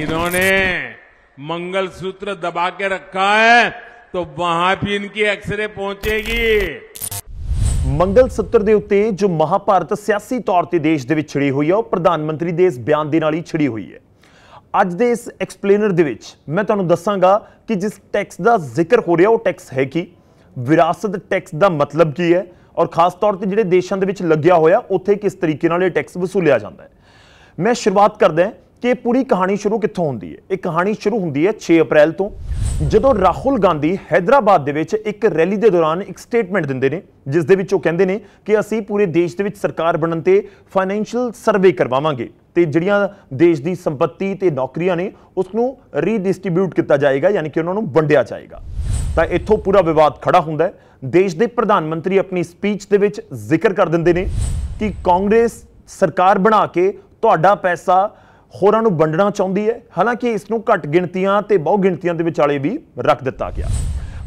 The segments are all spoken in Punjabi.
जिन्होंने मंगल सूत्र दबा के रखा है तो वहां भी इनकी एक्सरे पहुंचेगी ਮੰਗਲ ਸੱਤਰ ਦੇ ਉੱਤੇ ਜੋ ਮਹਾਭਾਰਤ ਸਿਆਸੀ ਤੌਰ ਤੇ ਦੇਸ਼ ਦੇ ਵਿੱਚ ਛਿੜੀ ਹੋਈ ਹੈ ਉਹ ਪ੍ਰਧਾਨ ਮੰਤਰੀ ਦੇ ਇਸ ਬਿਆਨ ਦੇ ਨਾਲ ਹੀ ਛਿੜੀ ਹੋਈ ਹੈ ਅੱਜ ਦੇ ਇਸ ਐਕਸਪਲੇਨਰ ਦੇ ਵਿੱਚ ਮੈਂ ਤੁਹਾਨੂੰ ਦੱਸਾਂਗਾ ਕਿ ਜਿਸ ਟੈਕਸ ਦਾ ਜ਼ਿਕਰ ਹੋ ਰਿਹਾ ਉਹ ਟੈਕਸ ਹੈ ਕੀ ਵਿਰਾਸਤ ਟੈਕਸ ਦਾ ਮਤਲਬ ਕੀ ਹੈ ਔਰ ਖਾਸ ਤੌਰ ਤੇ ਜਿਹੜੇ ਦੇਸ਼ਾਂ ਦੇ ਵਿੱਚ ਲੱਗਿਆ ਹੋਇਆ ਉੱਥੇ ਕਿਸ ਤਰੀਕੇ ਨਾਲ ਇਹ ਟੈਕਸ ਵਸੂਲਿਆ ਜਾਂਦਾ ਹੈ ਮੈਂ ਸ਼ੁਰੂਆਤ ਕਰਦਾ ਹਾਂ ਕਿ ਪੂਰੀ ਕਹਾਣੀ ਸ਼ੁਰੂ ਕਿੱਥੋਂ ਹੁੰਦੀ ਹੈ ਇਹ ਕਹਾਣੀ ਸ਼ੁਰੂ ਹੁੰਦੀ ਹੈ 6 ਅਪ੍ਰੈਲ ਤੋਂ ਜਦੋਂ ਰਾਹੁਲ ਗਾਂਧੀ ਹైదరాబాద్ ਦੇ ਵਿੱਚ ਇੱਕ ਰੈਲੀ ਦੇ ਦੌਰਾਨ ਇੱਕ ਸਟੇਟਮੈਂਟ ਦਿੰਦੇ ਨੇ ਜਿਸ ਦੇ ਵਿੱਚ ਉਹ ਕਹਿੰਦੇ ਨੇ ਕਿ ਅਸੀਂ ਪੂਰੇ ਦੇਸ਼ ਦੇ ਵਿੱਚ ਸਰਕਾਰ ਬਣਨ ਤੇ ਫਾਈਨੈਂਸ਼ੀਅਲ ਸਰਵੇ ਕਰਵਾਵਾਂਗੇ ਤੇ ਜਿਹੜੀਆਂ ਦੇਸ਼ ਦੀ ਸੰਪਤੀ ਤੇ ਨੌਕਰੀਆਂ ਨੇ ਉਸ ਨੂੰ ਰੀਡਿਸਟ੍ਰਿਬਿਊਟ ਕੀਤਾ ਜਾਏਗਾ ਯਾਨੀ ਕਿ ਉਹਨਾਂ ਨੂੰ ਵੰਡਿਆ ਜਾਏਗਾ ਤਾਂ ਇੱਥੋਂ ਪੂਰਾ ਵਿਵਾਦ ਖੜਾ ਹੁੰਦਾ ਹੈ ਦੇਸ਼ ਦੇ ਪ੍ਰਧਾਨ ਮੰਤਰੀ ਆਪਣੀ ਸਪੀਚ ਦੇ ਵਿੱਚ ਜ਼ਿਕਰ ਕਰ ਦਿੰਦੇ ਨੇ ਕਿ ਕਾਂਗਰਸ ਸਰਕਾਰ ਬਣਾ ਕੇ ਤੁਹਾਡਾ ਪੈਸਾ ਹੋਰਾਂ ਨੂੰ ਵੰਡਣਾ ਚਾਹੁੰਦੀ ਹੈ ਹਾਲਾਂਕਿ ਇਸ ਨੂੰ ਘੱਟ ਗਿਣਤੀਆਂ ਤੇ ਬਹੁ ਗਿਣਤੀਆਂ ਦੇ ਵਿਚਾਲੇ ਵੀ ਰੱਖ ਦਿੱਤਾ ਗਿਆ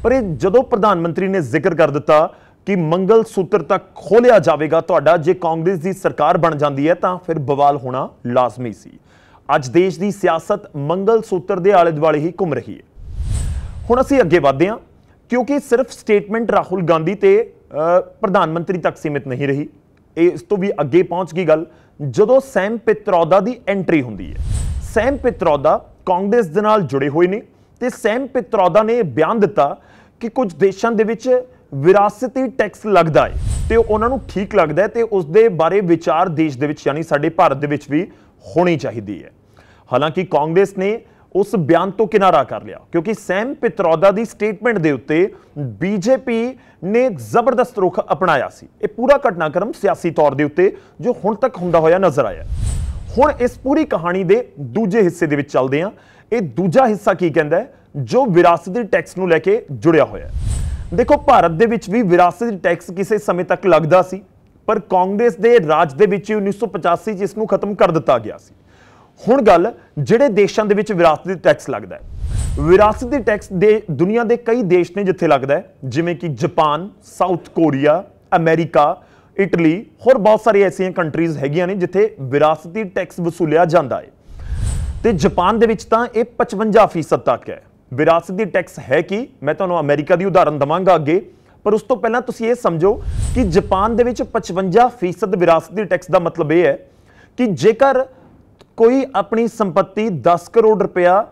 ਪਰ ਇਹ ਜਦੋਂ ਪ੍ਰਧਾਨ ਮੰਤਰੀ ਨੇ ਜ਼ਿਕਰ ਕਰ ਦਿੱਤਾ ਕਿ ਮੰਗਲ ਸੂਤਰ ਤੱਕ ਖੋਲਿਆ ਜਾਵੇਗਾ ਤੁਹਾਡਾ ਜੇ ਕਾਂਗਰਸ ਦੀ ਸਰਕਾਰ ਬਣ ਜਾਂਦੀ ਹੈ ਤਾਂ ਫਿਰ ਬਵਾਲ ਹੋਣਾ ਲਾਜ਼ਮੀ ਸੀ ਅੱਜ ਦੇਸ਼ ਦੀ ਸਿਆਸਤ ਮੰਗਲ ਸੂਤਰ ਦੇ ਆਲੇ ਦੁਆਲੇ ਹੀ ਘੁੰਮ ਰਹੀ ਹੈ ਹੁਣ ਅਸੀਂ ਅੱਗੇ ਵਧਦੇ ਹਾਂ ਕਿਉਂਕਿ ਸਿਰਫ ਸਟੇਟਮੈਂਟ ਰਾਹੁਲ ਗਾਂਧੀ ਤੇ ਪ੍ਰਧਾਨ ਮੰਤਰੀ ਤੱਕ ਸੀਮਿਤ ਨਹੀਂ ਰਹੀ ਇਹ ਇਸ ਤੋਂ ਵੀ ਅੱਗੇ ਪਹੁੰਚ ਗਈ ਗੱਲ ਜਦੋਂ ਸੈਮ ਪਿਤਰੋਦਾ ਦੀ ਐਂਟਰੀ ਹੁੰਦੀ ਹੈ ਸੈਮ ਪਿਤਰੋਦਾ ਕਾਂਗਰਸ ਦੇ ਨਾਲ ਜੁੜੇ ਹੋਏ ਨੇ ਤੇ ਸੈਮ ਪਿਤਰੋਦਾ ਨੇ ਬਿਆਨ ਦਿੱਤਾ ਕਿ ਕੁਝ ਦੇਸ਼ਾਂ ਦੇ ਵਿੱਚ ਵਿਰਾਸਤੀ ਟੈਕਸ ਲੱਗਦਾ ਹੈ ਤੇ ਉਹਨਾਂ ਨੂੰ ਠੀਕ ਲੱਗਦਾ ਹੈ ਤੇ ਉਸ ਦੇ ਬਾਰੇ ਵਿਚਾਰ ਦੇਸ਼ ਦੇ ਵਿੱਚ ਯਾਨੀ ਸਾਡੇ ਭਾਰਤ ਦੇ ਵਿੱਚ ਵੀ ਹੋਣੀ ਚਾਹੀਦੀ ਹੈ ਹਾਲਾਂਕਿ ਕਾਂਗਰਸ ਨੇ ਉਸ ਬਿਆਨ ਤੋਂ ਕਿਨਾਰਾ ਕਰ ਲਿਆ ਕਿਉਂਕਿ ਸੈਮ ਪਿਤਰੋਦਾ ਦੀ ਸਟੇਟਮੈਂਟ ਦੇ ਉੱਤੇ ਬੀਜੇਪੀ ਨੇ ਜ਼ਬਰਦਸਤ ਰੁਖ ਅਪਣਾਇਆ ਸੀ ਇਹ ਪੂਰਾ ਘਟਨਾਕ੍ਰਮ ਸਿਆਸੀ ਤੌਰ ਦੇ ਉੱਤੇ ਜੋ ਹੁਣ ਤੱਕ ਹੁੰਦਾ ਹੋਇਆ ਨਜ਼ਰ ਆਇਆ ਹੁਣ ਇਸ ਪੂਰੀ ਕਹਾਣੀ ਦੇ ਦੂਜੇ ਹਿੱਸੇ ਦੇ ਵਿੱਚ ਚੱਲਦੇ ਹਾਂ ਇਹ ਦੂਜਾ ਹਿੱਸਾ ਕੀ ਕਹਿੰਦਾ ਹੈ ਜੋ ਵਿਰਾਸਤ ਦੇ ਟੈਕਸ ਨੂੰ ਲੈ ਕੇ ਜੁੜਿਆ ਹੋਇਆ ਹੈ ਦੇਖੋ ਭਾਰਤ ਦੇ ਵਿੱਚ ਵੀ ਵਿਰਾਸਤ ਦੇ ਟੈਕਸ ਕਿਸੇ ਸਮੇਂ ਤੱਕ ਲੱਗਦਾ ਸੀ ਪਰ ਕਾਂਗਰਸ ਦੇ ਰਾਜ ਦੇ ਵਿੱਚ 1985 ਜਿਸ ਨੂੰ ਖਤਮ ਕਰ ਦਿੱਤਾ ਗਿਆ ਸੀ ਹੁਣ ਗੱਲ ਜਿਹੜੇ ਦੇਸ਼ਾਂ ਦੇ ਵਿੱਚ ਵਿਰਾਸਤ ਦੀ ਟੈਕਸ ਲੱਗਦਾ ਹੈ ਵਿਰਾਸਤ ਦੀ ਟੈਕਸ ਦੇ ਦੁਨੀਆ ਦੇ ਕਈ ਦੇਸ਼ ਨੇ ਜਿੱਥੇ ਲੱਗਦਾ ਹੈ ਜਿਵੇਂ ਕਿ Japan South Korea America Italy ਹੋਰ ਬਹੁਤ ਸਾਰੇ ਐਸੀਆਂ ਕੰਟਰੀਜ਼ ਹੈਗੀਆਂ ਨੇ ਜਿੱਥੇ ਵਿਰਾਸਤੀ ਟੈਕਸ ਵਸੂਲਿਆ ਜਾਂਦਾ ਹੈ ਤੇ ਜਾਪਾਨ ਦੇ ਵਿੱਚ ਤਾਂ ਇਹ 55% ਤੱਕ ਹੈ ਵਿਰਾਸਤੀ ਟੈਕਸ ਹੈ ਕਿ ਮੈਂ ਤੁਹਾਨੂੰ ਅਮਰੀਕਾ ਦੀ ਉਦਾਹਰਨ ਦਵਾਂਗਾ ਅੱਗੇ ਪਰ ਉਸ ਤੋਂ ਪਹਿਲਾਂ ਤੁਸੀਂ ਇਹ ਸਮਝੋ ਕਿ ਜਾਪਾਨ ਦੇ ਵਿੱਚ 55% ਵਿਰਾਸਤੀ ਟੈਕਸ ਦਾ ਮਤਲਬ ਇਹ ਹੈ ਕਿ ਜੇਕਰ ਕੋਈ ਆਪਣੀ ਸੰਪਤੀ 10 ਕਰੋੜ ਰੁਪਇਆ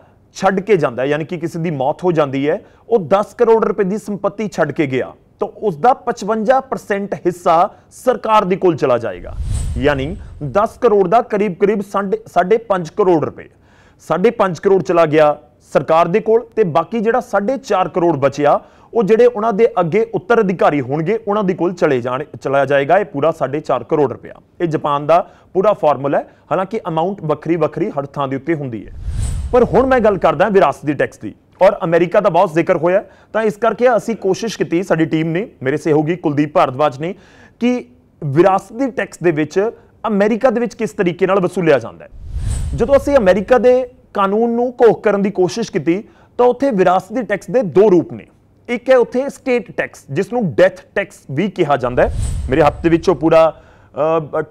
ਛੱਡ ਕੇ ਜਾਂਦਾ ਯਾਨੀ ਕਿ ਕਿਸੇ ਦੀ ਮੌਤ ਹੋ ਜਾਂਦੀ ਹੈ ਉਹ 10 ਕਰੋੜ ਰੁਪਏ ਦੀ ਸੰਪਤੀ ਛੱਡ ਕੇ ਗਿਆ ਤਾਂ ਉਸ ਦਾ 55% ਹਿੱਸਾ ਸਰਕਾਰ ਦੇ ਕੋਲ ਚਲਾ ਜਾਏਗਾ ਯਾਨੀ 10 ਕਰੋੜ ਦਾ ਕਰੀਬ ਕਰੀਬ 5.5 ਕਰੋੜ ਰੁਪਏ 5.5 ਕਰੋੜ ਚਲਾ ਗਿਆ ਸਰਕਾਰ ਦੇ ਕੋਲ ਤੇ ਬਾਕੀ ਜਿਹੜਾ 4.5 ਕਰੋੜ ਬਚਿਆ ਉਹ ਜਿਹੜੇ ਉਹਨਾਂ ਦੇ ਅੱਗੇ ਉੱਤਰ ਅਧਿਕਾਰੀ ਹੋਣਗੇ ਉਹਨਾਂ ਦੇ ਕੋਲ ਚਲੇ ਜਾਣ ਚਲਾ ਜਾਏਗਾ ਇਹ ਪੂਰਾ 4.5 ਕਰੋੜ ਰੁਪਇਆ ਇਹ ਜਾਪਾਨ ਦਾ ਪੂਰਾ ਫਾਰਮੂਲਾ ਹੈ ਹਾਲਾਂਕਿ ਅਮਾਉਂਟ ਵੱਖਰੀ ਵੱਖਰੀ ਹਰ ਥਾਂ ਦੇ ਉੱਤੇ ਹੁੰਦੀ ਹੈ ਪਰ ਹੁਣ ਮੈਂ ਗੱਲ ਕਰਦਾ ਵਿਰਾਸਤ ਦੀ ਟੈਕਸ ਦੀ ਔਰ ਅਮਰੀਕਾ ਦਾ ਬਹੁਤ ਜ਼ਿਕਰ ਹੋਇਆ ਤਾਂ ਇਸ ਕਰਕੇ ਅਸੀਂ ਕੋਸ਼ਿਸ਼ ਕੀਤੀ ਸਾਡੀ ਟੀਮ ਨੇ ਮੇਰੇ ਸਹਿਯੋਗੀ ਕੁਲਦੀਪ ਭਾਰਦਵਾਜ ਨੇ ਕਿ ਵਿਰਾਸਤ ਦੀ ਟੈਕਸ ਦੇ ਵਿੱਚ ਅਮਰੀਕਾ ਦੇ ਵਿੱਚ ਕਿਸ ਤਰੀਕੇ ਨਾਲ ਵਸੂਲਿਆ ਜਾਂਦਾ ਹੈ ਜਦੋਂ ਅਸੀਂ ਅਮਰੀਕਾ ਦੇ ਕਾਨੂੰਨ ਨੂੰ ਘੋਖ ਕਰਨ ਦੀ ਕੋਸ਼ਿਸ਼ ਕੀਤੀ ਤਾਂ ਉੱਥੇ ਵਿਰਾਸਤ ਦੀ ਟੈਕਸ ਦੇ ਦੋ ਰੂਪ ਨੇ ਇੱਕ ਹੈ ਉੱਥੇ ਸਟੇਟ ਟੈਕਸ ਜਿਸ ਨੂੰ ਡੈਥ ਟੈਕਸ ਵੀ ਕਿਹਾ ਜਾਂਦਾ ਹੈ ਮੇਰੇ ਹੱਥ ਦੇ ਵਿੱਚੋਂ ਪੂਰਾ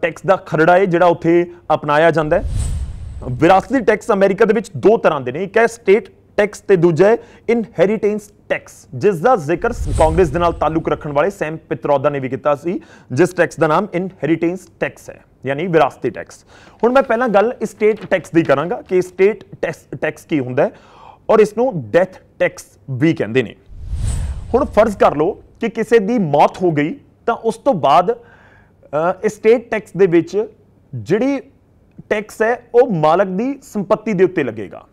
ਟੈਕਸ ਦਾ ਖਰੜਾ ਹੈ ਜਿਹੜਾ ਉੱਥੇ ਅਪਣਾਇਆ ਜਾਂਦਾ ਹੈ ਵਿਰਾਸਤੀ ਟੈਕਸ ਅਮਰੀਕਾ ਦੇ ਵਿੱਚ ਦੋ ਤਰ੍ਹਾਂ ਦੇ ਨੇ ਇੱਕ ਹੈ ਸਟੇਟ ਟੈਕਸ ਤੇ ਦੂਜਾ ਹੈ ਇਨਹੈਰੀਟੈਂਸ ਟੈਕਸ ਜਿਸ ਦਾ ਜ਼ਿਕਰ ਕਾਂਗਰਸ ਦੇ ਨਾਲ ਤਾਲੁਕ ਰੱਖਣ ਵਾਲੇ ਸੈਮ ਪਿਤਰੋਦਾ ਨੇ ਵੀ ਕੀਤਾ ਸੀ ਜਿਸ ਟੈਕਸ ਦਾ ਨਾਮ ਇਨਹੈਰੀਟੈਂਸ ਟੈਕਸ ਹੈ ਯਾਨੀ ਵਿਰਾਸਤੀ ਟੈਕਸ ਹੁਣ ਮੈਂ ਪਹਿਲਾਂ ਗੱਲ ਸਟੇਟ ਟੈਕਸ ਦੀ ਕਰਾਂਗਾ ਕਿ ਸਟੇਟ ਟੈਕਸ ਕੀ ਹੁੰਦਾ ਹੈ ਔਰ ਇਸ ਨੂੰ ਡੈਥ ਟੈਕਸ ਵੀ ਕਹਿੰਦੇ ਨੇ ਹੁਣ ਫਰਜ਼ ਕਰ ਲਓ ਕਿ ਕਿਸੇ ਦੀ ਮੌਤ ਹੋ ਗਈ ਤਾਂ ਉਸ ਤੋਂ ਬਾਅਦ ਸਟੇਟ ਟੈਕਸ ਦੇ ਵਿੱਚ ਜਿਹੜੀ ਟੈਕਸ ਹੈ ਉਹ ਮਾਲਕ ਦੀ ਸੰਪਤੀ ਦੇ ਉੱਤੇ ਲੱਗੇਗਾ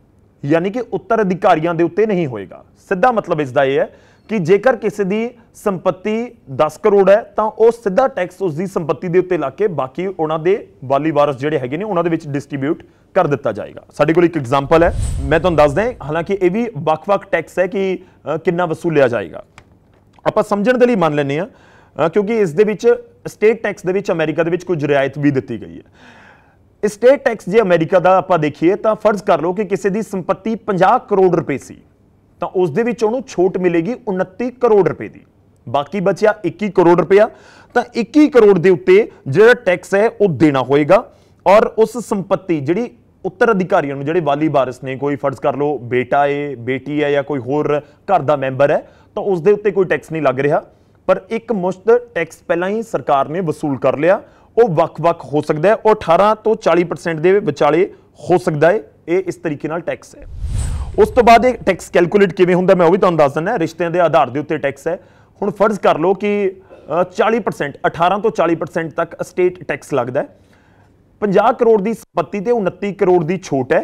ਯਾਨੀ ਕਿ ਉੱਤਰ ਅਧਿਕਾਰੀਆਂ ਦੇ ਉੱਤੇ ਨਹੀਂ ਹੋਏਗਾ ਸਿੱਧਾ ਮਤਲਬ ਇਸ ਦਾ ਇਹ ਹੈ ਕਿ ਜੇਕਰ ਕਿਸੇ ਦੀ ਸੰਪਤੀ 10 ਕਰੋੜ ਹੈ ਤਾਂ ਉਹ ਸਿੱਧਾ ਟੈਕਸ ਉਸ ਦੀ ਸੰਪਤੀ ਦੇ ਉੱਤੇ ਲਾ ਕੇ ਬਾਕੀ ਉਹਨਾਂ ਦੇ ਵਾਲੀ ਵਾਰਸ ਜਿਹੜੇ ਹੈਗੇ ਨੇ ਉਹਨਾਂ ਦੇ ਵਿੱਚ ਡਿਸਟ੍ਰੀਬਿਊਟ ਕਰ ਦਿੱਤਾ ਜਾਏਗਾ ਸਾਡੇ ਕੋਲ ਇੱਕ ਐਗਜ਼ਾਮਪਲ ਹੈ ਮੈਂ ਤੁਹਾਨੂੰ ਦੱਸ ਦਿਆਂ ਹਾਲਾਂਕਿ ਇਹ ਵੀ ਵੱਖ-ਵੱਖ ਟੈਕਸ ਹੈ ਕਿ ਕਿੰਨਾ ਵਸੂਲਿਆ ਜਾਏਗਾ ਆਪਾਂ ਸਮਝਣ ਦੇ ਲਈ ਮੰਨ ਲੈਨੇ ਆ ਕਿਉਂਕਿ ਇਸ ਦੇ ਵਿੱਚ ਸਟੇਟ ਟੈਕਸ ਦੇ ਵਿੱਚ ਅਮਰੀਕਾ ਦੇ ਵਿੱਚ ਕੁਝ ਰਿਆਇਤ ਵੀ ਦਿੱਤੀ ਗਈ ਹੈ ਸਟੇਟ ਟੈਕਸ ਜੇ ਅਮਰੀਕਾ ਦਾ ਆਪਾਂ ਦੇਖੀਏ ਤਾਂ ਫਰਜ਼ ਕਰ ਲਓ ਕਿ ਕਿਸੇ ਦੀ ਸੰਪਤੀ 50 ਕਰੋੜ ਰੁਪਏ ਸੀ ਤਾਂ ਉਸ ਦੇ ਵਿੱਚ ਉਹਨੂੰ ਛੋਟ ਮਿਲੇਗੀ 29 ਕਰੋੜ ਰੁਪਏ ਦੀ ਬਾਕੀ ਬਚਿਆ 21 ਕਰੋੜ ਰੁਪਇਆ ਤਾਂ 21 ਕਰੋੜ ਦੇ ਉੱਤੇ ਜਿਹੜਾ ਟੈਕਸ ਹੈ ਉਹ ਦੇਣਾ ਹੋਏਗਾ ਔਰ ਉਸ ਸੰਪਤੀ ਜਿਹੜੀ ਉੱਤਰ ਅਧਿਕਾਰੀਆਂ ਨੂੰ ਜਿਹੜੇ ਵਾਲੀ ਵਾਰਿਸ ਨੇ ਕੋਈ ਫਰਜ਼ ਕਰ ਲਓ ਬੇਟਾ ਏ ਬੇਟੀ ਹੈ ਜਾਂ ਕੋਈ ਹੋਰ ਘਰ ਦਾ ਮੈਂਬਰ ਹੈ ਤਾਂ ਉਸ ਦੇ ਉੱਤੇ ਕੋਈ ਟੈਕਸ ਨਹੀਂ ਲੱਗ ਰਿਹਾ ਪਰ ਇੱਕ ਮੁਸ਼ਤ ਟੈਕਸ ਪਹਿਲਾਂ ਹੀ ਸਰਕਾਰ ਨੇ ਵਸੂਲ ਕਰ ਲਿਆ ਉਹ ਵੱਖ-ਵੱਖ ਹੋ ਸਕਦਾ ਹੈ ਉਹ 18 ਤੋਂ 40% ਦੇ ਵਿਚਾਲੇ ਹੋ ਸਕਦਾ ਹੈ ਇਹ ਇਸ ਤਰੀਕੇ ਨਾਲ ਟੈਕਸ ਹੈ ਉਸ ਤੋਂ ਬਾਅਦ ਇਹ ਟੈਕਸ ਕੈਲਕੂਲੇਟ ਕਿਵੇਂ ਹੁੰਦਾ ਮੈਂ ਉਹ ਵੀ ਤੁਹਾਨੂੰ ਦੱਸ ਦਿੰਦਾ ਰਿਸ਼ਤਿਆਂ ਦੇ ਆਧਾਰ ਦੇ ਉੱਤੇ ਟੈਕਸ ਹੈ ਹੁਣ ਫਰਜ਼ ਕਰ ਲਓ ਕਿ 40% 18 ਤੋਂ 40% ਤੱਕ ਸਟੇਟ ਟੈਕਸ ਲੱਗਦਾ ਹੈ 50 ਕਰੋੜ ਦੀ ਸੰਪਤੀ ਤੇ 29 ਕਰੋੜ ਦੀ ਛੋਟ ਹੈ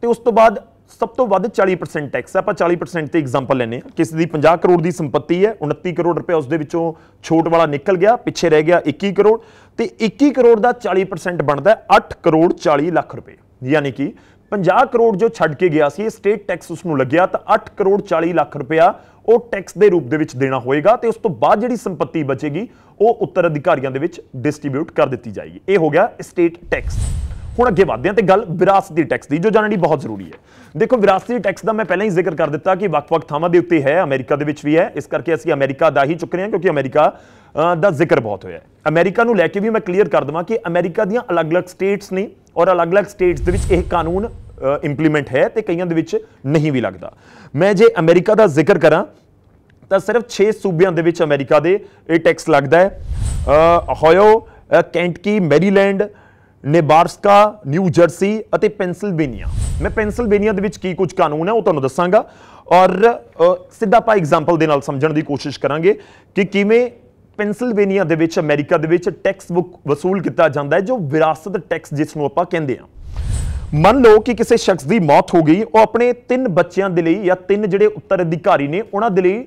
ਤੇ ਉਸ ਤੋਂ ਬਾਅਦ ਸਭ ਤੋਂ ਵੱਧ 40% ਟੈਕਸ ਆਪਾਂ 40% ਤੇ ਐਗਜ਼ਾਮਪਲ ਲੈਨੇ ਆ ਕਿਸੇ ਦੀ 50 ਕਰੋੜ ਦੀ ਸੰਪਤੀ ਹੈ 29 ਕਰੋੜ ਰੁਪਏ ਉਸ ਦੇ ਵਿੱਚੋਂ ਛੋਟ ਵਾਲਾ ਨਿਕਲ ਗਿਆ ਪਿੱਛੇ ਰਹਿ ਗਿਆ 21 ਕਰੋੜ ਤੇ 21 ਕਰੋੜ ਦਾ 40% ਬਣਦਾ 8 ਕਰੋੜ 40 ਲੱਖ ਰੁਪਏ ਯਾਨੀ ਕਿ 50 ਕਰੋੜ ਜੋ ਛੱਡ ਕੇ ਗਿਆ ਸੀ ਇਹ ਸਟੇਟ ਟੈਕਸ ਉਸ ਨੂੰ ਲੱਗਿਆ ਤਾਂ 8 ਕਰੋੜ 40 ਲੱਖ ਰੁਪਇਆ ਉਹ ਟੈਕਸ ਦੇ ਰੂਪ ਦੇ ਵਿੱਚ ਦੇਣਾ ਹੋਏਗਾ ਤੇ ਉਸ ਤੋਂ ਬਾਅਦ ਜਿਹੜੀ ਸੰਪਤੀ ਬਚੇਗੀ ਉਹ ਉੱਤਰ ਅਧਿਕਾਰੀਆਂ ਦੇ ਵਿੱਚ ਡਿਸਟ੍ਰੀਬਿਊਟ ਕਰ ਦਿੱਤੀ ਜਾਏਗੀ ਇਹ ਹੋ ਗਿਆ ਸਟੇਟ ਟੈਕਸ ਹੁਣ ਅੱਗੇ ਵਧਦੇ ਹਾਂ ਤੇ ਗੱਲ ਵਿਰਾਸਤ ਦੀ ਟੈਕਸ ਦੀ ਜੋ ਜਾਣਨੀ ਬਹੁਤ ਜ਼ਰੂਰੀ ਹੈ ਦੇਖੋ ਵਿਰਾਸਤੀ ਟੈਕਸ ਦਾ ਮੈਂ ਪਹਿਲਾਂ ਹੀ ਜ਼ਿਕਰ ਕਰ ਦਿੱਤਾ ਕਿ ਵੱਖ-ਵੱਖ ਥਾਵਾਂ ਦੇ ਉੱਤੇ ਹੈ ਅਮਰੀਕਾ ਦੇ ਵਿੱਚ ਵੀ ਹੈ ਇਸ ਕਰਕੇ ਅਸੀਂ ਅਮਰੀਕਾ ਦਾ ਹੀ ਚੁੱਕ ਰਹੇ ਹਾਂ ਕਿਉਂਕਿ ਅਮਰੀਕਾ ਦਾ ਜ਼ਿਕਰ ਬਹੁਤ ਹੋਇਆ ਅਮਰੀਕਾ ਨੂੰ ਲੈ ਕੇ ਵੀ ਮੈਂ ਕਲੀਅਰ ਕਰ ਦਵਾਂ ਕਿ ਅਮਰੀਕਾ ਦੀਆਂ ਅਲੱਗ-ਅਲੱਗ ਸਟੇਟਸ ਨੇ ਔਰ ਅਲੱਗ-ਅਲੱਗ ਸਟੇਟਸ ਦੇ ਵਿੱਚ ਇਹ ਕਾਨੂੰਨ ਇੰਪਲੀਮੈਂਟ ਹੈ ਤੇ ਕਈਆਂ ਦੇ ਵਿੱਚ ਨਹੀਂ ਵੀ ਲੱਗਦਾ ਮੈਂ ਜੇ ਅਮਰੀਕਾ ਦਾ ਜ਼ਿਕਰ ਕਰਾਂ ਤਾਂ ਸਿਰਫ 6 ਸੂਬਿਆਂ ਦੇ ਵਿੱਚ ਅਮਰੀਕਾ ਦੇ ਇਹ ਟੈਕਸ ਲੱਗਦਾ ਹੈ Ohio Kentucky Maryland Nebraska New Jersey ਅਤੇ ਪੈਂਸਿਲਵੇਨੀਆ ਮੈਂ ਪੈਂਸਿਲਵੇਨੀਆ ਦੇ ਵਿੱਚ ਕੀ ਕੁਝ ਕਾਨੂੰਨ ਹੈ ਉਹ ਤੁਹਾਨੂੰ ਦੱਸਾਂਗਾ ਔਰ ਸਿੱਧਾ ਪਾ ਐਗਜ਼ਾਮਪਲ ਦੇ ਨਾਲ ਸਮਝਣ ਦੀ ਕੋਸ਼ਿਸ਼ ਕਰਾਂਗੇ ਕਿ ਕਿਵੇਂ ਪੈਂਸਿਲਵੇਨੀਆ ਦੇ ਵਿੱਚ ਅਮਰੀਕਾ ਦੇ ਵਿੱਚ ਟੈਕਸ ਬੁੱਕ ਵਸੂਲ ਕੀਤਾ ਜਾਂਦਾ ਹੈ ਜੋ ਵਿਰਾਸਤ ਟੈਕਸ ਜਿਸ ਨੂੰ ਆਪਾਂ ਕਹਿੰਦੇ ਆ ਮੰਨ ਲਓ ਕਿ ਕਿਸੇ ਸ਼ਖਸ ਦੀ ਮੌਤ ਹੋ ਗਈ ਉਹ ਆਪਣੇ ਤਿੰਨ ਬੱਚਿਆਂ ਦੇ ਲਈ ਜਾਂ ਤਿੰਨ ਜਿਹੜੇ ਉੱਤਰ ਅਧਿਕਾਰੀ ਨੇ ਉਹਨਾਂ ਦੇ ਲਈ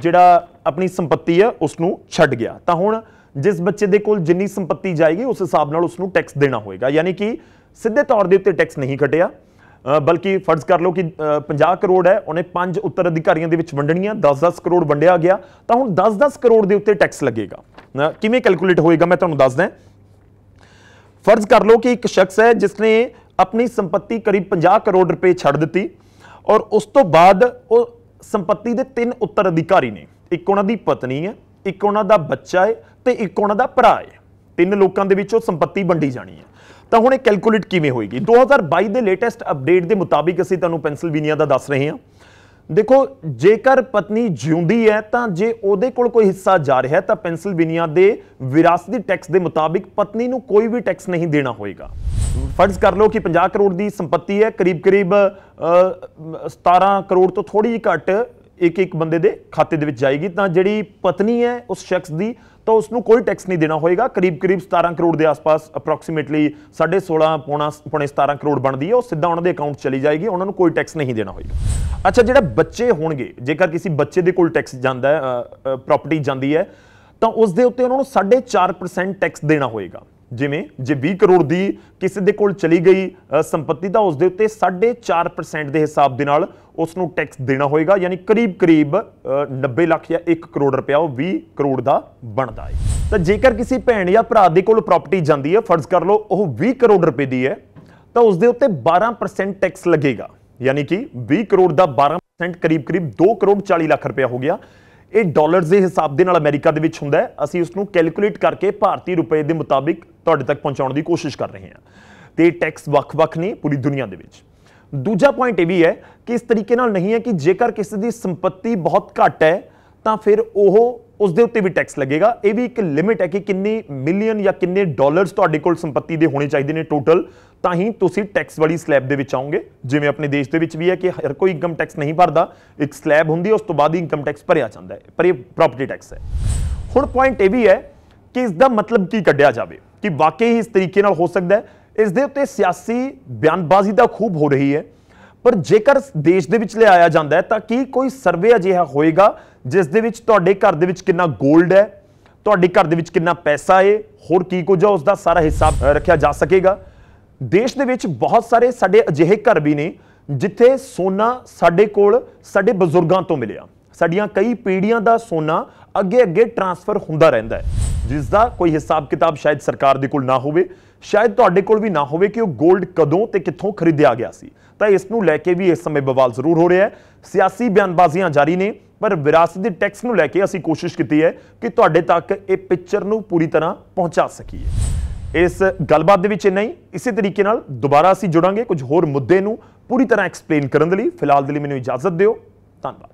ਜਿਹੜਾ ਆਪਣੀ ਸੰਪਤੀ ਹੈ ਉਸ ਨੂੰ ਛੱਡ ਗਿਆ ਤਾਂ ਹੁਣ ਜਿਸ ਬੱਚੇ ਦੇ ਕੋਲ ਜਿੰਨੀ ਸੰਪਤੀ ਜਾਏਗੀ ਉਸ ਹਿਸਾਬ ਨਾਲ ਉਸ ਨੂੰ ਟੈਕਸ ਦੇਣਾ ਹੋਏਗਾ ਯਾਨੀ ਕਿ ਸਿੱਧੇ ਤੌਰ ਦੇ ਉੱਤੇ ਟੈਕਸ ਨਹੀਂ ਘਟਿਆ ਬਲਕਿ ਫਰਜ਼ ਕਰ ਲਓ ਕਿ 50 ਕਰੋੜ ਹੈ ਉਹਨੇ ਪੰਜ ਉੱਤਰ ਅਧਿਕਾਰੀਆਂ ਦੇ ਵਿੱਚ ਵੰਡਣੀਆਂ 10-10 ਕਰੋੜ ਵੰਡਿਆ ਗਿਆ ਤਾਂ ਹੁਣ 10-10 ਕਰੋੜ ਦੇ ਉੱਤੇ ਟੈਕਸ ਲੱਗੇਗਾ ਕਿਵੇਂ ਕੈਲਕੂਲੇਟ ਹੋਏਗਾ ਮੈਂ ਤੁਹਾਨੂੰ ਦੱਸਦਾ ਫਰਜ਼ ਕਰ ਲਓ ਕਿ ਇੱਕ ਸ਼ਖਸ ਹੈ ਜਿਸ ਨੇ ਆਪਣੀ ਸੰਪਤੀ ਕਰੀਬ 50 ਕਰੋੜ ਰੁਪਏ ਛੱਡ ਦਿੱਤੀ ਔਰ ਉਸ ਤੋਂ ਬਾਅਦ ਉਹ ਸੰਪਤੀ ਦੇ ਤਿੰਨ ਉੱਤਰ ਅਧਿਕਾਰੀ ਨੇ ਇੱਕ ਉਹਨਾਂ ਦੀ ਪਤਨੀ ਹੈ ਇੱਕ ਉਹਨਾਂ ਦਾ ਬੱਚਾ ਹੈ ਤੇ ਇੱਕ ਉਹਨਾਂ ਦਾ ਭਰਾ ਹੈ ਤਿੰਨ ਲੋਕਾਂ ਦੇ ਵਿੱਚ ਉਹ ਸੰਪਤੀ ਵੰਡੀ ਜਾਣੀ ਹੈ ਤਾਂ ਹੁਣ ਇਹ ਕੈਲਕੂਲੇਟ ਕਿਵੇਂ ਹੋਏਗੀ 2022 ਦੇ ਲੇਟੈਸਟ ਅਪਡੇਟ ਦੇ ਮੁਤਾਬਿਕ ਅਸੀਂ ਤੁਹਾਨੂੰ ਪੈਨਸਿਲਵੇਨੀਆ ਦਾ ਦੱਸ ਰਹੇ ਹਾਂ ਦੇਖੋ ਜੇਕਰ ਪਤਨੀ ਜਿਉਂਦੀ ਹੈ ਤਾਂ ਜੇ ਉਹਦੇ ਕੋਲ ਕੋਈ ਹਿੱਸਾ ਜਾ ਰਿਹਾ ਹੈ ਤਾਂ ਪੈਨਸਿਲਵੇਨੀਆ ਦੇ ਵਿਰਾਸਤੀ ਟੈਕਸ ਦੇ ਮੁਤਾਬਿਕ ਪਤਨੀ ਨੂੰ ਕੋਈ ਵੀ ਟੈਕਸ ਨਹੀਂ ਦੇਣਾ ਹੋਏਗਾ ਫਰਜ਼ ਕਰ ਲਓ ਕਿ 50 ਕਰੋੜ ਦੀ ਸੰਪਤੀ ਹੈ ਕਰੀਬ-ਕਰੀਬ 17 ਕਰੋੜ ਤੋਂ ਥੋੜੀ ਜਿਹੀ ਘੱਟ ਇੱਕ ਇੱਕ ਬੰਦੇ ਦੇ ਖਾਤੇ ਦੇ ਵਿੱਚ ਜਾਏਗੀ ਤਾਂ ਜਿਹੜੀ ਪਤਨੀ ਹੈ ਉਸ ਸ਼ਖਸ ਦੀ ਤਾਂ ਉਸ ਨੂੰ ਕੋਈ ਟੈਕਸ ਨਹੀਂ ਦੇਣਾ ਹੋਏਗਾ ਕਰੀਬ ਕਰੀਬ 17 ਕਰੋੜ ਦੇ ਆਸ-ਪਾਸ ਅਪਰੋਕਸੀਮੇਟਲੀ 16.5 ਪੌਣਾ ਪੌਣੇ 17 ਕਰੋੜ ਬਣਦੀ ਹੈ ਉਹ ਸਿੱਧਾ ਉਹਨਾਂ ਦੇ ਅਕਾਊਂਟ ਚਲੀ ਜਾਏਗੀ ਉਹਨਾਂ ਨੂੰ ਕੋਈ ਟੈਕਸ ਨਹੀਂ ਦੇਣਾ ਹੋਏਗਾ ਅੱਛਾ ਜਿਹੜਾ ਬੱਚੇ ਹੋਣਗੇ ਜੇਕਰ ਕਿਸੇ ਬੱਚੇ ਦੇ ਕੋਲ ਟੈਕਸ ਜਾਂਦਾ ਹੈ ਪ੍ਰਾਪਰਟੀ ਜਾਂਦੀ ਹੈ ਤਾਂ ਉਸ ਦੇ ਉੱਤੇ ਉਹਨਾਂ ਨੂੰ 4.5% ਟੈਕਸ ਦੇਣਾ ਹੋਏਗਾ ਜਿਵੇਂ ਜੇ 20 ਕਰੋੜ ਦੀ ਕਿਸੇ ਦੇ ਕੋਲ ਚਲੀ ਗਈ ਸੰਪਤੀ ਤਾਂ ਉਸ ਦੇ ਉੱਤੇ 4.5% ਦੇ ਹਿਸਾਬ ਦੇ ਨਾਲ ਉਸ ਨੂੰ ਟੈਕਸ ਦੇਣਾ ਹੋਏਗਾ ਯਾਨੀ ਕਰੀਬ ਕਰੀਬ 90 ਲੱਖ ਜਾਂ 1 ਕਰੋੜ ਰੁਪਇਆ ਉਹ 20 ਕਰੋੜ ਦਾ ਬਣਦਾ ਹੈ ਤਾਂ ਜੇਕਰ ਕਿਸੇ ਭੈਣ ਜਾਂ ਭਰਾ ਦੇ ਕੋਲ ਪ੍ਰਾਪਰਟੀ ਜਾਂਦੀ ਹੈ ਫਰਜ਼ ਕਰ ਲਓ ਉਹ 20 ਕਰੋੜ ਰੁਪਏ ਦੀ ਹੈ ਤਾਂ ਉਸ ਦੇ ਉੱਤੇ 12% ਟੈਕਸ ਲੱਗੇਗਾ ਯਾਨੀ ਕਿ 20 ਕਰੋੜ ਦਾ 12% ਕਰੀਬ ਕਰੀਬ 2 ਕਰੋੜ 40 ਲੱਖ ਰੁਪਇਆ ਹੋ ਗਿਆ ਇਹ ਡਾਲਰਸ ਦੇ ਹਿਸਾਬ ਦੇ ਨਾਲ ਅਮਰੀਕਾ ਦੇ ਵਿੱਚ ਹੁੰਦਾ ਹੈ ਅਸੀਂ ਉਸ ਨੂੰ ਕੈਲਕੂਲੇਟ ਕਰਕੇ ਭਾਰਤੀ ਰੁਪਏ ਦੇ ਮੁਤਾਬਿਕ ਤੁਹਾਡੇ ਤੱਕ ਪਹੁੰਚਾਉਣ ਦੀ ਕੋਸ਼ਿਸ਼ ਕਰ ਰਹੇ ਹਾਂ ਤੇ ਟੈਕਸ ਵੱਖ-ਵੱਖ ਨੇ ਪੂਰੀ ਦੁਨੀਆ ਦੇ ਵਿੱਚ ਦੂਜਾ ਪੁਆਇੰਟ ਇਹ ਵੀ ਹੈ ਕਿ ਇਸ ਤਰੀਕੇ ਨਾਲ ਨਹੀਂ ਹੈ ਕਿ ਜੇਕਰ ਕਿਸੇ ਦੀ ਸੰਪਤੀ ਬਹੁਤ ਘੱਟ ਹੈ ਤਾਂ ਫਿਰ ਉਹ ਉਸ ਦੇ ਉੱਤੇ ਵੀ ਟੈਕਸ ਲੱਗੇਗਾ ਇਹ ਵੀ ਇੱਕ ਲਿਮਿਟ ਹੈ ਕਿ ਕਿੰਨੇ ਮਿਲੀਅਨ ਜਾਂ ਕਿੰਨੇ ਡਾਲਰਸ ਤੁਹਾਡੇ ਕੋਲ ਸੰਪਤੀ ਦੇ ਹੋਣੇ ਚਾਹੀਦੇ ਨੇ ਟੋਟਲ ਤਾਂ ਹੀ ਤੁਸੀਂ ਟੈਕਸ ਵਾਲੀ ਸਲੈਬ ਦੇ ਵਿੱਚ ਆਉਂਗੇ ਜਿਵੇਂ ਆਪਣੇ ਦੇਸ਼ ਦੇ ਵਿੱਚ ਵੀ ਹੈ ਕਿ ਹਰ ਕੋਈ ਇਨਕਮ ਟੈਕਸ ਨਹੀਂ ਭਰਦਾ ਇੱਕ ਸਲੈਬ ਹੁੰਦੀ ਹੈ ਉਸ ਤੋਂ ਬਾਅਦ ਇਨਕਮ ਟੈਕਸ ਭਰਿਆ ਜਾਂਦਾ ਹੈ ਪਰ ਇਹ ਪ੍ਰਾਪਰਟੀ ਟੈਕਸ ਹੈ ਹੁਣ ਪੁਆਇੰਟ ਇਹ ਵੀ ਹੈ ਕਿ ਇਸ ਦਾ ਮਤਲਬ ਕੀ ਕੱਢਿਆ ਜਾਵੇ ਕਿ ਵਾਕਈ ਹੀ ਇਸ ਤਰੀਕੇ ਨਾਲ ਹੋ ਸਕਦਾ ਹੈ ਇਸ ਦੇ ਉੱਤੇ ਸਿਆਸੀ ਬਿਆਨਬਾਜ਼ੀ ਦਾ ਖੂਬ ਹੋ ਰਹੀ ਹੈ ਪਰ ਜੇਕਰ ਦੇਸ਼ ਦੇ ਵਿੱਚ ਲਿਆਇਆ ਜਾਂਦਾ ਹੈ ਤਾਂ ਕੀ ਕੋਈ ਸਰਵੇ ਅਜਿਹਾ ਹੋਏਗਾ ਜਿਸ ਦੇ ਵਿੱਚ ਤੁਹਾਡੇ ਘਰ ਦੇ ਵਿੱਚ ਕਿੰਨਾ 골ਡ ਹੈ ਤੁਹਾਡੇ ਘਰ ਦੇ ਵਿੱਚ ਕਿੰਨਾ ਪੈਸਾ ਹੈ ਹੋਰ ਕੀ ਕੁਝ ਹੈ ਉਸ ਦਾ ਸਾਰਾ ਹਿਸਾਬ ਰੱਖਿਆ ਜਾ ਸਕੇਗਾ ਦੇਸ਼ ਦੇ ਵਿੱਚ ਬਹੁਤ ਸਾਰੇ ਸਾਡੇ ਅਜਿਹੇ ਘਰ ਵੀ ਨੇ ਜਿੱਥੇ ਸੋਨਾ ਸਾਡੇ ਕੋਲ ਸਾਡੇ ਬਜ਼ੁਰਗਾਂ ਤੋਂ ਮਿਲਿਆ ਸਾਡੀਆਂ ਕਈ ਪੀੜ੍ਹੀਆਂ ਦਾ ਸੋਨਾ ਅੱਗੇ-ਅੱਗੇ ਟ੍ਰਾਂਸਫਰ ਹੁੰਦਾ ਰਹਿੰਦਾ ਹੈ ਜਿਸ ਦਾ ਕੋਈ ਹਿਸਾਬ ਕਿਤਾਬ ਸ਼ਾਇਦ ਸਰਕਾਰ ਦੇ ਕੋਲ ਨਾ ਹੋਵੇ ਸ਼ਾਇਦ ਤੁਹਾਡੇ ਕੋਲ ਵੀ ਨਾ ਹੋਵੇ ਕਿ ਉਹ 골ਡ ਕਦੋਂ ਤੇ ਕਿੱਥੋਂ ਖਰੀਦਿਆ ਗਿਆ ਸੀ ਤਾਂ ਇਸ ਨੂੰ ਲੈ ਕੇ ਵੀ ਇਸ ਸਮੇਂ ਬਵਾਲ ਜ਼ਰੂਰ ਹੋ ਰਿਹਾ ਹੈ ਸਿਆਸੀ ਬਿਆਨਬਾਜ਼ੀਆਂ ਜਾਰੀ ਨੇ ਪਰ ਵਿਰਾਸਤ ਦੇ ਟੈਕਸ ਨੂੰ ਲੈ ਕੇ ਅਸੀਂ ਕੋਸ਼ਿਸ਼ ਕੀਤੀ ਹੈ ਕਿ ਤੁਹਾਡੇ ਤੱਕ ਇਹ ਪਿਕਚਰ ਨੂੰ ਪੂਰੀ ਤਰ੍ਹਾਂ ਪਹੁੰਚਾ ਸਕੀਏ ਇਸ ਗੱਲਬਾਤ ਦੇ ਵਿੱਚ ਇੰਨਾ ਹੀ ਇਸੇ ਤਰੀਕੇ ਨਾਲ ਦੁਬਾਰਾ ਅਸੀਂ ਜੁੜਾਂਗੇ ਕੁਝ ਹੋਰ ਮੁੱਦੇ ਨੂੰ ਪੂਰੀ ਤਰ੍ਹਾਂ ਐਕਸਪਲੇਨ ਕਰਨ ਦੇ ਲਈ ਫਿਲਹਾਲ ਦੇ ਲਈ ਮੈਨੂੰ ਇਜਾਜ਼ਤ ਦਿਓ ਧੰਨਵਾਦ